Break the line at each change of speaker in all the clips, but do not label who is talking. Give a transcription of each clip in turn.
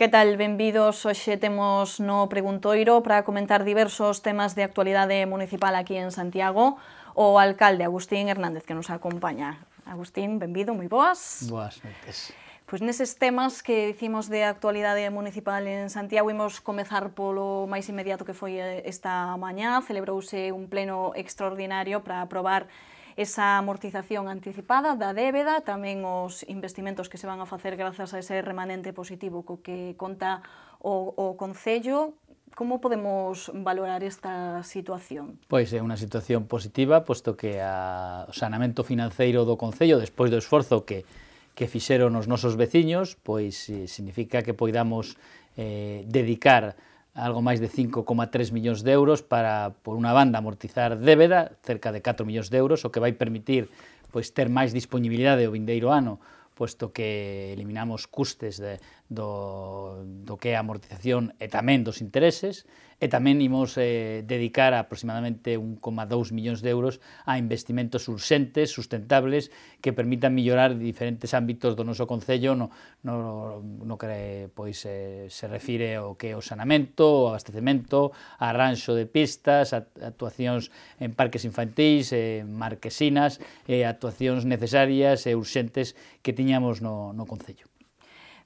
Que tal? Benvidos. Hoxe temos no Preguntoiro para comentar diversos temas de actualidade municipal aquí en Santiago. O alcalde Agustín Hernández que nos acompaña. Agustín, benvido, moi boas.
Boas noites.
Pois neses temas que dicimos de actualidade municipal en Santiago imos comezar polo máis inmediato que foi esta mañá. Celebrouse un pleno extraordinario para aprobar esa amortización anticipada da débeda, tamén os investimentos que se van a facer grazas a ese remanente positivo co que conta o, o Concello, Como podemos valorar esta situación?
Pois é unha situación positiva, posto que a, o sanamento financeiro do Concello, despois do esforzo que, que fixeron os nosos veciños, pois eh, significa que poidamos eh, dedicar algo máis de 5,3 millóns de euros para, por unha banda, amortizar débeda, cerca de 4 millóns de euros, o que vai permitir pois ter máis disponibilidade o vindeiro ano, posto que eliminamos custes de, do, do que é a amortización e tamén dos intereses, e tamén imos eh, dedicar aproximadamente 1,2 millóns de euros a investimentos urxentes, sustentables, que permitan millorar diferentes ámbitos do noso Concello no, no, no que pois, eh, se refire ao que é o sanamento, o abastecemento, arranxo de pistas, actuacións en parques infantis, eh, marquesinas, eh, actuacións necesarias e urxentes que tiñamos no, no Concello.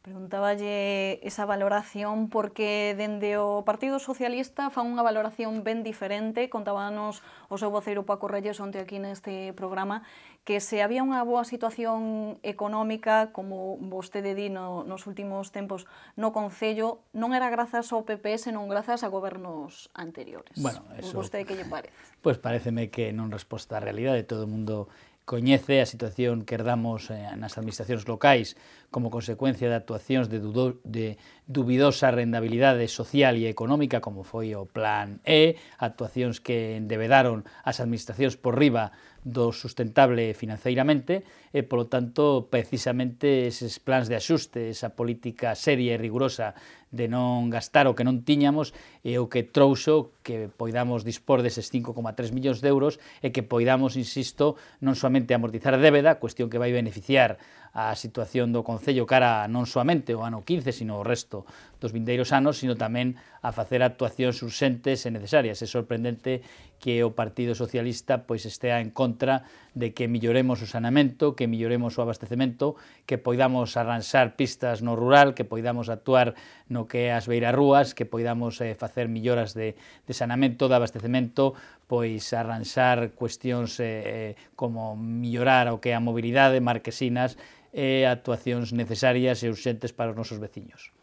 Preguntaballe esa valoración porque dende o Partido Socialista fan unha valoración ben diferente. Contábanos o seu voceiro Paco Reyes onte aquí neste programa que se había unha boa situación económica, como vostede di no, nos últimos tempos no Concello, non era grazas ao PP, senón grazas a gobernos anteriores. Bueno, eso... Vostede que lle parece?
Pois pues pareceme que non resposta á realidade. Todo o mundo coñece a situación que herdamos eh, nas administracións locais como consecuencia de actuacións de, dudo, de dubidosa rendabilidade social e económica como foi o Plan E, actuacións que endevedaron as administracións por riba do sustentable financeiramente e, polo tanto, precisamente eses plans de axuste, esa política seria e rigurosa de non gastar o que non tiñamos e o que trouxo que poidamos dispor deses 5,3 millóns de euros e que poidamos, insisto, non somente amortizar débeda, cuestión que vai beneficiar a situación do Concello cara non somente o ano 15, sino o resto dos vindeiros anos, sino tamén a facer actuacións urxentes e necesarias. É sorprendente que o Partido Socialista pois estea en contra de que milloremos o sanamento, que milloremos o abastecemento, que poidamos arranxar pistas no rural, que poidamos actuar no que que as beiras rúas, que poidamos eh, facer milloras de, de sanamento, de abastecemento, pois arranxar cuestións eh, eh, como millorar o que é a mobilidade, marquesinas, e actuacións necesarias e urxentes para os nosos veciños.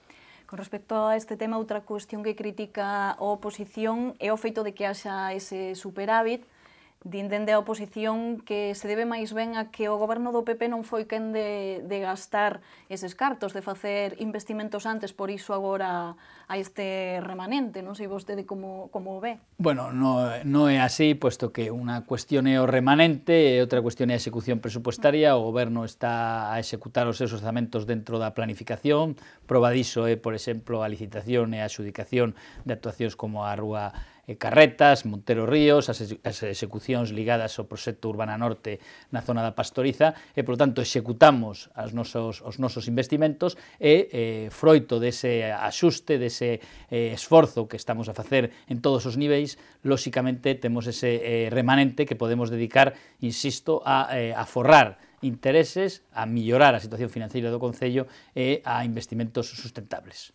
Con respecto a este tema, outra cuestión que critica a oposición é o feito de que haxa ese superávit, din dende a oposición que se debe máis ben a que o goberno do PP non foi quen de, de gastar eses cartos, de facer investimentos antes, por iso agora a este remanente, non sei vostede como, como o ve.
Bueno, non no é así, puesto que unha cuestión é o remanente e outra cuestión é a execución presupuestaria, o goberno está a executar os seus orzamentos dentro da planificación, probadiso é, por exemplo, a licitación e a adjudicación de actuacións como a Rúa Eh, Carretas, Montero Ríos, as, as execucións ligadas ao proxecto Urbana Norte na zona da Pastoriza, e, polo tanto, executamos as nosos, os nosos investimentos e, eh, froito dese axuste, dese eh, esforzo que estamos a facer en todos os niveis, lóxicamente temos ese eh, remanente que podemos dedicar, insisto, a, eh, a forrar intereses, a mellorar a situación financeira do Concello e a investimentos sustentables.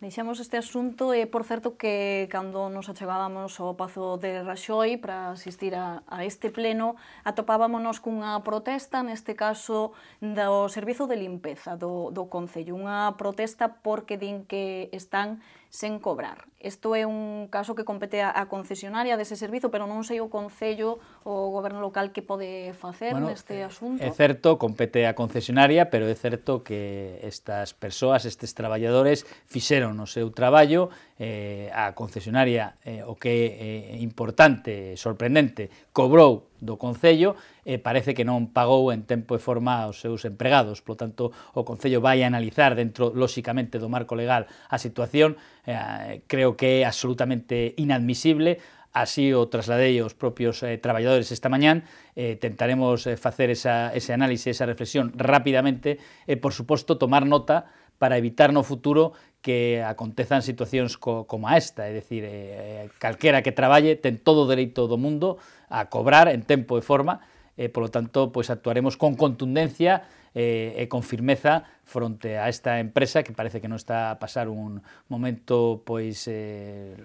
Deixamos este asunto e, por certo, que cando nos achegábamos ao Pazo de Raxoi para asistir a, a este pleno, atopábamonos cunha protesta, neste caso, do Servizo de Limpeza do, do Concello. Unha protesta porque din que están sen cobrar. Isto é un caso que compete a, concesionaria dese servizo, pero non sei o Concello ou o Goberno local que pode facer bueno, neste eh, asunto. É
certo, compete a concesionaria, pero é certo que estas persoas, estes traballadores, fixeron o seu traballo, eh, a concesionaria, eh, o que é eh, importante, sorprendente, cobrou do Concello e parece que non pagou en tempo e forma aos seus empregados. Polo tanto, o Concello vai a analizar dentro, lóxicamente, do marco legal a situación. Eh, creo que é absolutamente inadmisible así o trasladei aos propios eh, traballadores esta mañán, eh, tentaremos eh, facer esa, ese análise, esa reflexión rapidamente, e, por suposto, tomar nota para evitar no futuro que acontezan situacións co, como a esta, é dicir, eh, eh, calquera que traballe ten todo o dereito do mundo a cobrar en tempo e forma, e eh, polo tanto, pois actuaremos con contundencia eh, e con firmeza fronte a esta empresa que parece que non está a pasar un momento pois eh,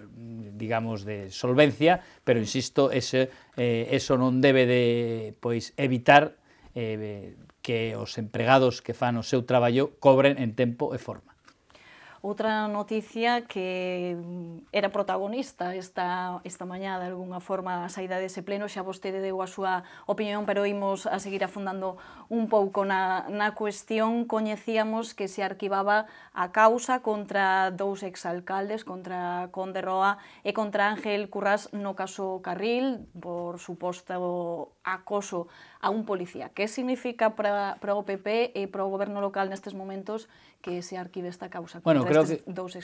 digamos de solvencia, pero insisto, ese eh, eso non debe de pois evitar eh, que os empregados que fan o seu traballo cobren en tempo e forma.
Outra noticia que mm, era protagonista esta, esta mañá de alguna forma a saída dese pleno, xa vostede deu a súa opinión, pero imos a seguir afundando un pouco na, na cuestión. Coñecíamos que se arquivaba a causa contra dous exalcaldes, contra Conde Roa e contra Ángel Currás no caso Carril, por suposto acoso a un policía. Que significa para, para o PP e para o goberno local nestes momentos que se arquive esta causa? Bueno, creo que dous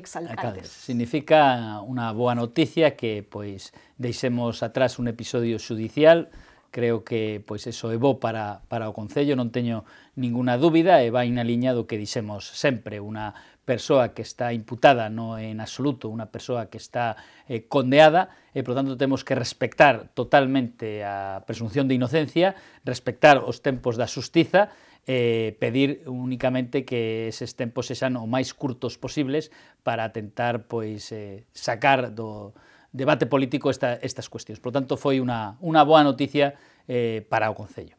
exalcaldes.
Significa unha boa noticia que pois deixemos atrás un episodio judicial creo que pois eso é bo para, para o Concello, non teño ninguna dúbida e vai na liña do que dixemos sempre, unha persoa que está imputada no en absoluto, unha persoa que está eh, condeada e, por tanto, temos que respectar totalmente a presunción de inocencia, respectar os tempos da justiza eh, pedir únicamente que se tempos sexan o máis curtos posibles para tentar pois eh, sacar do debate político esta, estas cuestións. Por tanto, foi unha, unha boa noticia eh, para o Concello.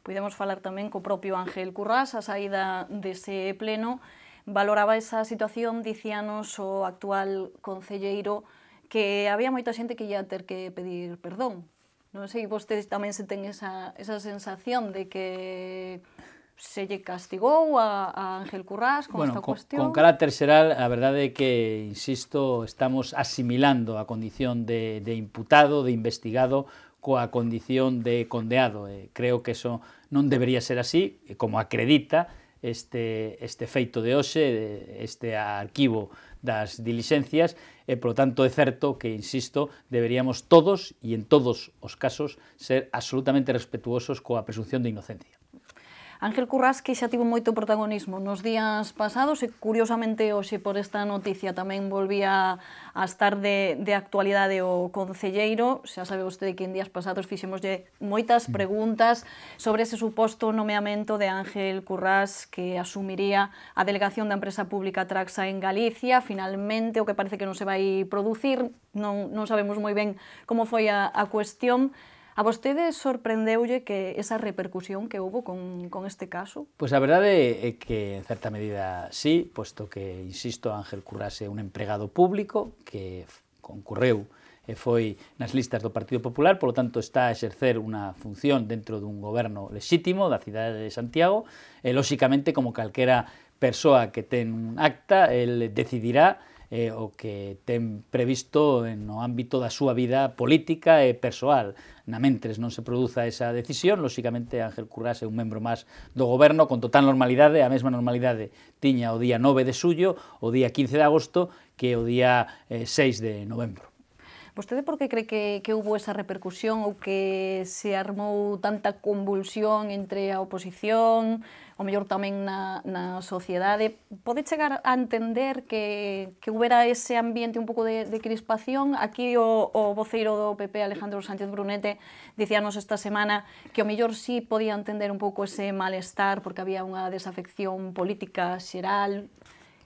Podemos falar tamén co propio Ángel Currás, a saída dese pleno, valoraba esa situación, dicíanos o actual concelleiro, que había moita xente que ia ter que pedir perdón. Non sei, vostedes tamén se ten esa, esa sensación de que se lle castigou a, a Ángel Currás con bueno, esta con, cuestión? Con
carácter xeral, a verdade é que, insisto, estamos asimilando a condición de, de imputado, de investigado, coa condición de condeado. Eh, creo que eso non debería ser así, como acredita este, este feito de hoxe, este arquivo das dilixencias, e, polo tanto, é certo que, insisto, deberíamos todos, e en todos os casos, ser absolutamente respetuosos coa presunción de inocencia.
Ángel que xa tivo moito protagonismo nos días pasados e curiosamente hoxe por esta noticia tamén volvía a estar de, de actualidade o Concelleiro. Xa sabe vostede que en días pasados fixemoslle moitas mm. preguntas sobre ese suposto nomeamento de Ángel Currás que asumiría a delegación da empresa pública Traxa en Galicia. Finalmente, o que parece que non se vai producir, non, non sabemos moi ben como foi a, a cuestión, A vostede sorprendeulle que esa repercusión que houve con, con este caso?
Pois a verdade é que, en certa medida, sí, posto que, insisto, Ángel Currase é un empregado público que concorreu e foi nas listas do Partido Popular, polo tanto está a exercer unha función dentro dun goberno lexítimo da cidade de Santiago, e lóxicamente como calquera persoa que ten un acta, el decidirá eh, o que ten previsto no ámbito da súa vida política e persoal. Na mentres non se produza esa decisión, lóxicamente Ángel Currás é un membro máis do goberno con total normalidade, a mesma normalidade tiña o día 9 de suyo, o día 15 de agosto, que o día eh, 6 de novembro.
Vostede por que cree que, que houbo esa repercusión ou que se armou tanta convulsión entre a oposición, o mellor tamén na, na sociedade, pode chegar a entender que, que hubera ese ambiente un pouco de, de crispación? Aquí o, o voceiro do PP, Alejandro Sánchez Brunete, dicíanos esta semana que o mellor sí podía entender un pouco ese malestar porque había unha desafección política xeral,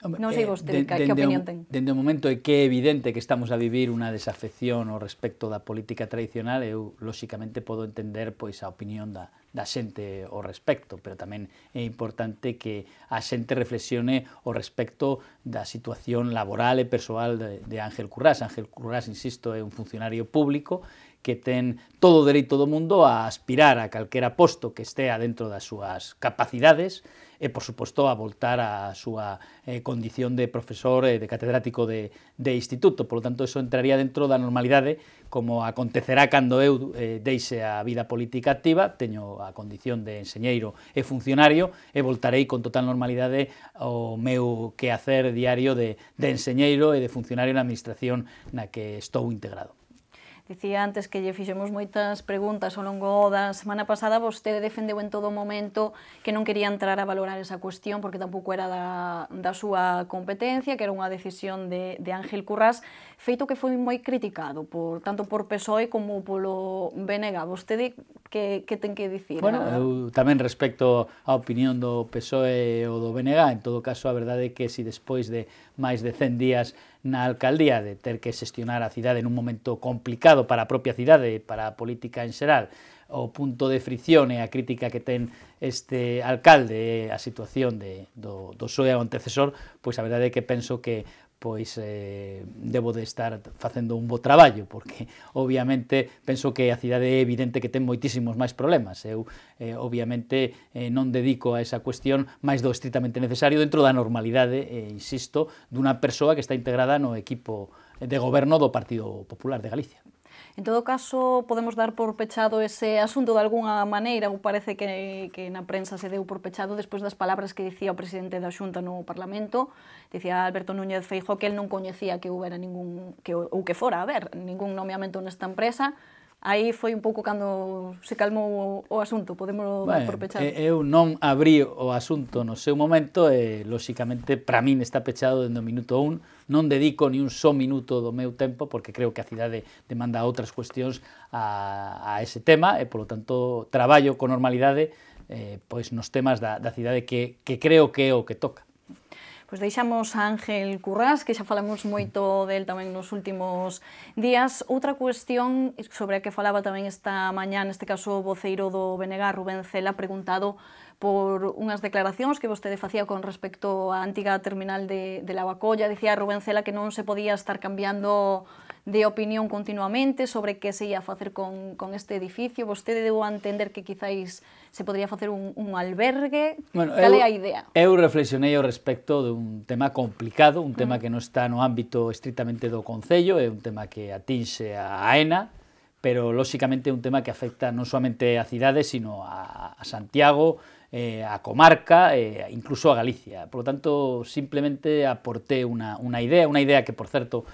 Non sei eh, vostede, eh, que opinión ten?
Dende o momento é que é evidente que estamos a vivir unha desafección ao respecto da política tradicional, eu, lóxicamente, podo entender pois a opinión da, da xente o respecto, pero tamén é importante que a xente reflexione o respecto da situación laboral e persoal de, de Ángel Currás. Ángel Currás, insisto, é un funcionario público que ten todo o dereito do mundo a aspirar a calquera posto que estea dentro das súas capacidades e, por suposto, a voltar á súa eh, condición de profesor e eh, de catedrático de, de instituto. Por lo tanto, eso entraría dentro da normalidade como acontecerá cando eu eh, deixe a vida política activa, teño a condición de enseñeiro e funcionario e voltarei con total normalidade ao meu quehacer diario de, de enseñeiro e de funcionario na administración na que estou integrado.
Dicía antes que lle fixemos moitas preguntas ao longo da semana pasada, vostede defendeu en todo momento que non quería entrar a valorar esa cuestión porque tampouco era da, da súa competencia, que era unha decisión de, de Ángel Currás, feito que foi moi criticado, por tanto por PSOE como polo BNG. Vostede que, que ten que dicir? Bueno, a...
eu tamén respecto á opinión do PSOE ou do BNG, en todo caso a verdade é que si despois de máis de 100 días na alcaldía de ter que xestionar a cidade nun momento complicado para a propia cidade e para a política en xeral, o punto de fricción e a crítica que ten este alcalde eh, a situación de, do, do seu antecesor, pois a verdade é que penso que pois eh, debo de estar facendo un bo traballo, porque obviamente penso que a cidade é evidente que ten moitísimos máis problemas. Eu eh, obviamente eh, non dedico a esa cuestión máis do estritamente necesario dentro da normalidade, eh, insisto, dunha persoa que está integrada no equipo de goberno do Partido Popular de Galicia.
En todo caso, podemos dar por pechado ese asunto de algunha maneira, ou parece que, que na prensa se deu por pechado despois das palabras que dicía o presidente da Xunta no Parlamento, dicía Alberto Núñez Feijóo que el non coñecía que houbera ningún que ou que fora a ver, ningún nomeamento nesta empresa, aí foi un pouco cando se calmou o asunto, podemos bueno, por pechar. Eu
non abrí o asunto no seu momento e, lóxicamente, para min está pechado dentro do minuto 1. Non dedico ni un só minuto do meu tempo porque creo que a cidade demanda outras cuestións a, a ese tema e, polo tanto, traballo con normalidade eh, pois nos temas da, da cidade que, que creo que é o que toca.
Pois deixamos a Ángel Currás, que xa falamos moito del tamén nos últimos días. Outra cuestión sobre a que falaba tamén esta mañá, neste caso o voceiro do BNG, Rubén Cela, preguntado por unhas declaracións que vostede facía con respecto á antiga terminal de, de Lavacolla. Dicía Rubén Cela que non se podía estar cambiando de opinión continuamente sobre que se ia facer con, con este edificio. Vostede deu a entender que quizáis se podría facer un, un albergue. Bueno, Cale é a idea?
Eu reflexionei ao respecto de un tema complicado, un tema mm. que non está no ámbito estritamente do Concello, é un tema que atinxe a AENA, pero lóxicamente é un tema que afecta non somente a cidade, sino a, a Santiago, eh, a comarca, eh, incluso a Galicia. Por lo tanto, simplemente aporté unha idea, unha idea que, por certo,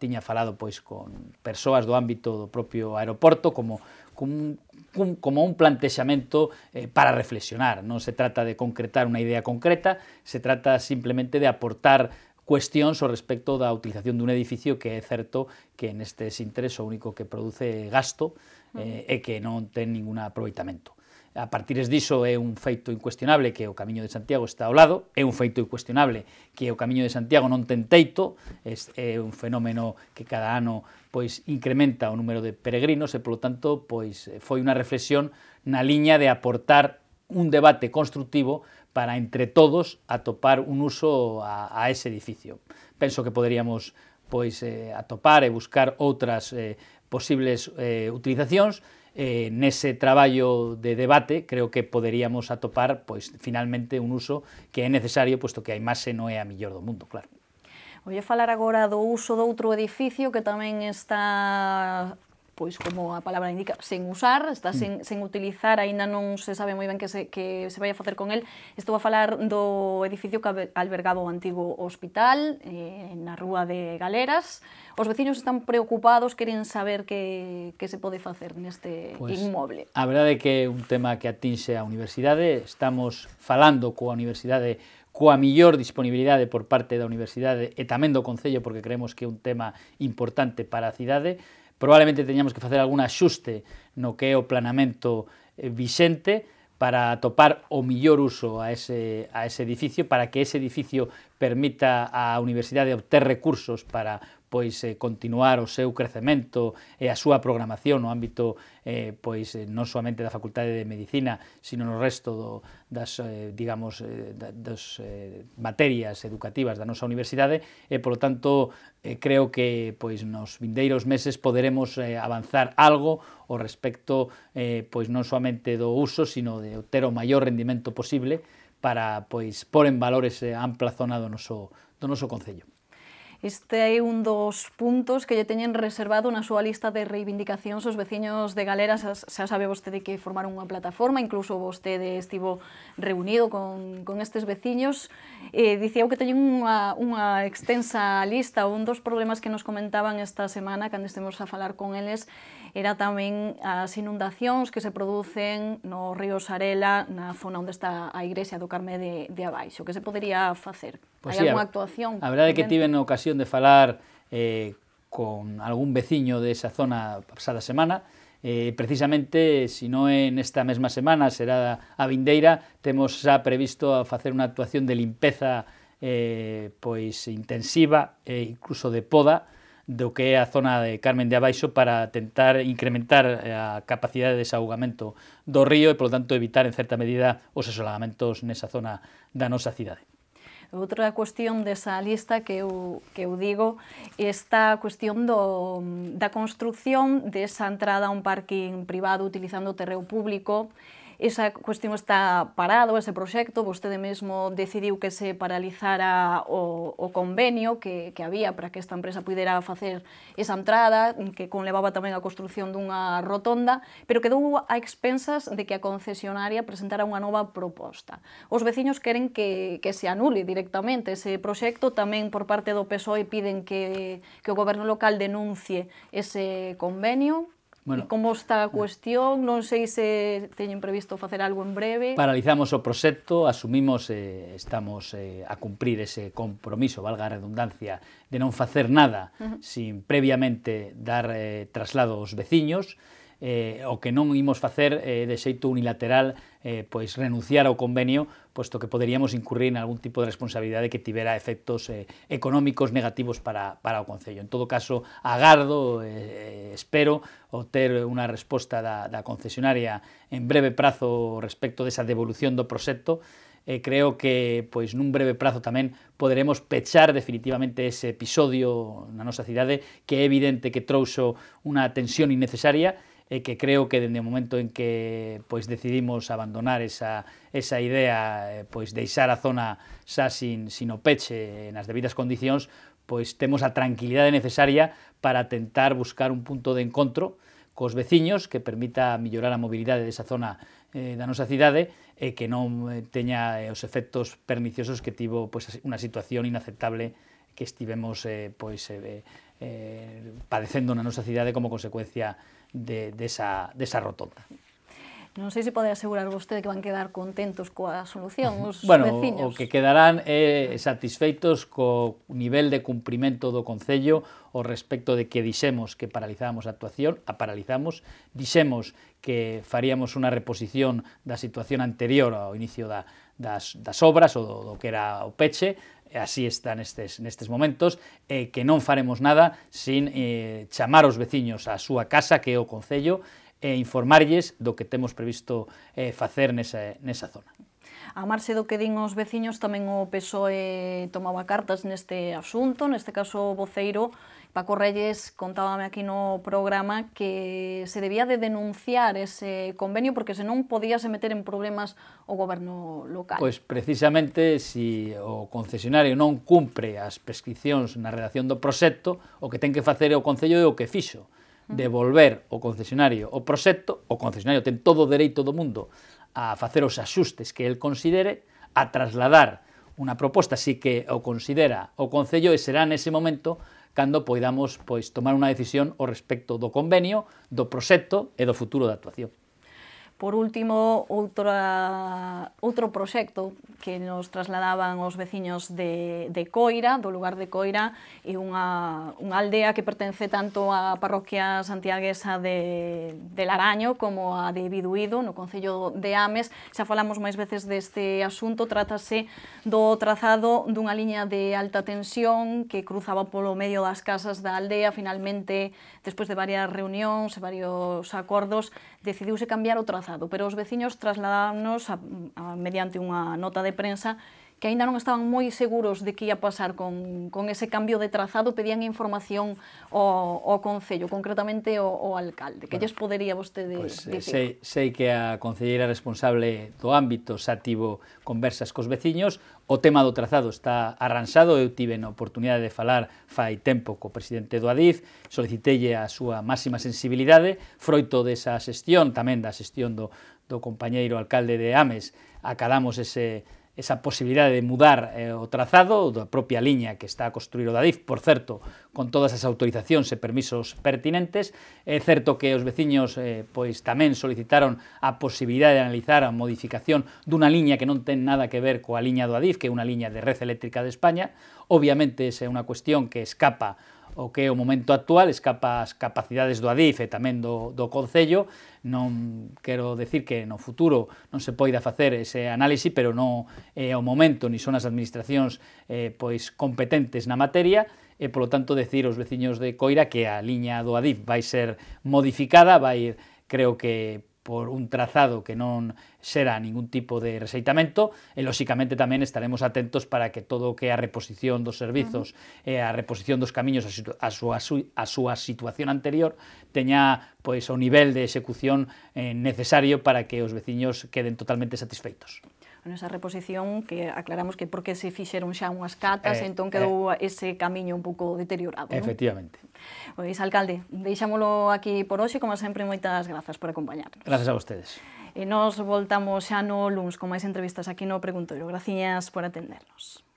tiña falado pois con persoas do ámbito do propio aeroporto como como un, como un plantexamento eh, para reflexionar. Non se trata de concretar unha idea concreta, se trata simplemente de aportar cuestións ao respecto da utilización dun edificio que é certo que neste interés o único que produce gasto eh, e que non ten ningún aproveitamento a partir diso é un feito incuestionable que o Camiño de Santiago está ao lado, é un feito incuestionable que o Camiño de Santiago non ten teito, é un fenómeno que cada ano pois incrementa o número de peregrinos e, polo tanto, pois foi unha reflexión na liña de aportar un debate constructivo para entre todos atopar un uso a, a ese edificio. Penso que poderíamos pois eh, atopar e buscar outras eh, posibles eh, utilizacións eh, nese traballo de debate creo que poderíamos atopar pois finalmente un uso que é necesario puesto que a imaxe non é a millor do mundo, claro.
Voy a falar agora do uso do outro edificio que tamén está pois como a palabra indica, sen usar, está mm. sen, sen utilizar, aínda non se sabe moi ben que se, que se vai a facer con el. Estou a falar do edificio que albergaba o antigo hospital, eh, na rúa de Galeras. Os veciños están preocupados, queren saber que, que se pode facer neste pues, pois, inmoble.
A verdade é que é un tema que atinxe a universidade, estamos falando coa universidade coa millor disponibilidade por parte da universidade e tamén do Concello, porque creemos que é un tema importante para a cidade, probablemente teñamos que facer algún axuste no que é o planamento eh, vixente para topar o millor uso a ese, a ese edificio, para que ese edificio permita á Universidade obter recursos para pois eh, continuar o seu crecemento e a súa programación no ámbito eh, pois eh, non somente da Facultade de Medicina, sino no resto do, das, eh, digamos, eh, das eh, materias educativas da nosa universidade, e, polo tanto, eh, creo que pois nos vindeiros meses poderemos eh, avanzar algo o respecto eh, pois non somente do uso, sino de ter o maior rendimento posible para pois pôr en valor ese ampla zona do noso, do noso Concello.
Este é un dos puntos que lle teñen reservado na súa lista de reivindicacións os veciños de Galera. Xa, sabe vostede que formaron unha plataforma, incluso vostede estivo reunido con, con estes veciños. Eh, dicíau que teñen unha, unha extensa lista. Un dos problemas que nos comentaban esta semana, cando estemos a falar con eles, era tamén as inundacións que se producen no río Sarela, na zona onde está a igrexa do Carme de, de Abaixo. Que se podería facer? pues hai sí, algunha actuación. A verdade é que tiven
a ocasión de falar eh, con algún veciño de esa zona pasada semana, Eh, precisamente, se si non é nesta mesma semana, será a vindeira, temos xa previsto a facer unha actuación de limpeza eh, pois intensiva e incluso de poda do que é a zona de Carmen de Abaixo para tentar incrementar eh, a capacidade de desahogamento do río e, polo tanto, evitar en certa medida os asolagamentos nesa zona da nosa cidade.
Outra cuestión desa lista que eu, que eu digo é esta cuestión do, da construcción desa entrada a un parking privado utilizando o terreo público esa cuestión está parado, ese proxecto, vostede mesmo decidiu que se paralizara o, o convenio que, que había para que esta empresa pudera facer esa entrada, que conlevaba tamén a construción dunha rotonda, pero quedou a expensas de que a concesionaria presentara unha nova proposta. Os veciños queren que, que se anule directamente ese proxecto, tamén por parte do PSOE piden que, que o goberno local denuncie ese convenio, Bueno, e como está a cuestión? Non sei se teñen previsto facer algo en breve.
Paralizamos o proxecto, asumimos, eh, estamos eh, a cumprir ese compromiso, valga a redundancia, de non facer nada uh -huh. sin previamente dar eh, traslado aos veciños, eh, o que non imos facer eh, de xeito unilateral eh, pois renunciar ao convenio, posto que poderíamos incurrir en algún tipo de responsabilidade que tivera efectos eh, económicos negativos para, para o Concello. En todo caso, agardo, eh, espero, obter unha resposta da, da concesionaria en breve prazo respecto desa devolución do proxecto, e creo que pois nun breve prazo tamén poderemos pechar definitivamente ese episodio na nosa cidade que é evidente que trouxo unha tensión innecesaria e que creo que dende o momento en que pois decidimos abandonar esa, esa idea, eh, pois deixar a zona xa sin, sin o peche nas debidas condicións, pois temos a tranquilidade necesaria para tentar buscar un punto de encontro cos veciños que permita mellorar a mobilidade desa zona eh, da nosa cidade e que non eh, teña eh, os efectos perniciosos que tivo pois, unha situación inaceptable que estivemos eh, pois, eh, eh, padecendo na nosa cidade como consecuencia de, esa, de esa rotonda.
Non sei se pode asegurar vostede que van quedar contentos coa solución os bueno, veciños.
O que quedarán é eh, satisfeitos co nivel de cumprimento do Concello o respecto de que dixemos que paralizábamos a actuación, a paralizamos, dixemos que faríamos unha reposición da situación anterior ao inicio da, das, das obras ou do, do que era o peche, e así están estes, nestes momentos, e que non faremos nada sin eh, chamar os veciños á súa casa, que é o Concello, e informarlles do que temos previsto eh, facer nesa, nesa zona.
A marxe do que din os veciños, tamén o PSOE tomaba cartas neste asunto, neste caso o voceiro Paco Reyes contábame aquí no programa que se debía de denunciar ese convenio porque senón se meter en problemas o goberno local. Pois
precisamente se si o concesionario non cumpre as prescripcións na redacción do proxecto, o que ten que facer é o Concello é o que fixo, devolver o concesionario o proxecto, o concesionario ten todo o dereito do mundo a facer os axustes que el considere, a trasladar unha proposta si que o considera o Concello e será nese momento cando poidamos pois tomar unha decisión o respecto do convenio, do proxecto e do futuro da actuación.
Por último, outra, outro proxecto que nos trasladaban os veciños de, de Coira, do lugar de Coira, e unha, unha aldea que pertence tanto á parroquia santiaguesa de, de Laraño como a de Biduído, no Concello de Ames. Xa falamos máis veces deste asunto, trátase do trazado dunha liña de alta tensión que cruzaba polo medio das casas da aldea, finalmente despois de varias reunións, e varios acordos, decidiuse cambiar o trazado, pero os veciños trasladámonos a, a, mediante unha nota de prensa que aínda non estaban moi seguros de que ia pasar con, con ese cambio de trazado, pedían información ao, ao Concello, concretamente ao, ao alcalde. Que lles podería vostede pues, pois, eh, dicir? Sei,
sei que a Concelleira responsable do ámbito xa tivo conversas cos veciños, o tema do trazado está arranxado, eu tive a oportunidade de falar fai tempo co presidente do Adif, solicitelle a súa máxima sensibilidade, froito desa xestión, tamén da xestión do, do compañeiro alcalde de Ames, acadamos ese esa posibilidade de mudar eh, o trazado da propia liña que está a construir o Dadif, por certo, con todas as autorizacións e permisos pertinentes. É certo que os veciños eh, pois tamén solicitaron a posibilidade de analizar a modificación dunha liña que non ten nada que ver coa liña do Adif, que é unha liña de Red Eléctrica de España. Obviamente, esa é unha cuestión que escapa o que é o momento actual, escapa as capacidades do ADIF e tamén do, do Concello, non quero decir que no futuro non se poida facer ese análisis, pero non é o momento, ni son as administracións eh, pois competentes na materia, e polo tanto decir aos veciños de Coira que a liña do ADIF vai ser modificada, vai ir, creo que por un trazado que non será ningún tipo de rexeitamento e, lóxicamente, tamén estaremos atentos para que todo o que a reposición dos servizos uh -huh. e a reposición dos camiños a, a, súa, a súa situación anterior teña pois o nivel de execución eh, necesario para que os veciños queden totalmente satisfeitos
a nosa reposición que aclaramos que porque se fixeron xa unhas catas, eh, entón quedou eh, ese camiño un pouco deteriorado.
Efectivamente.
Non? Pois, alcalde, deixámolo aquí por hoxe, como sempre, moitas grazas por acompañarnos.
Grazas a vostedes.
E nos voltamos xa no luns con máis entrevistas aquí no Preguntoiro. Graciñas por atendernos.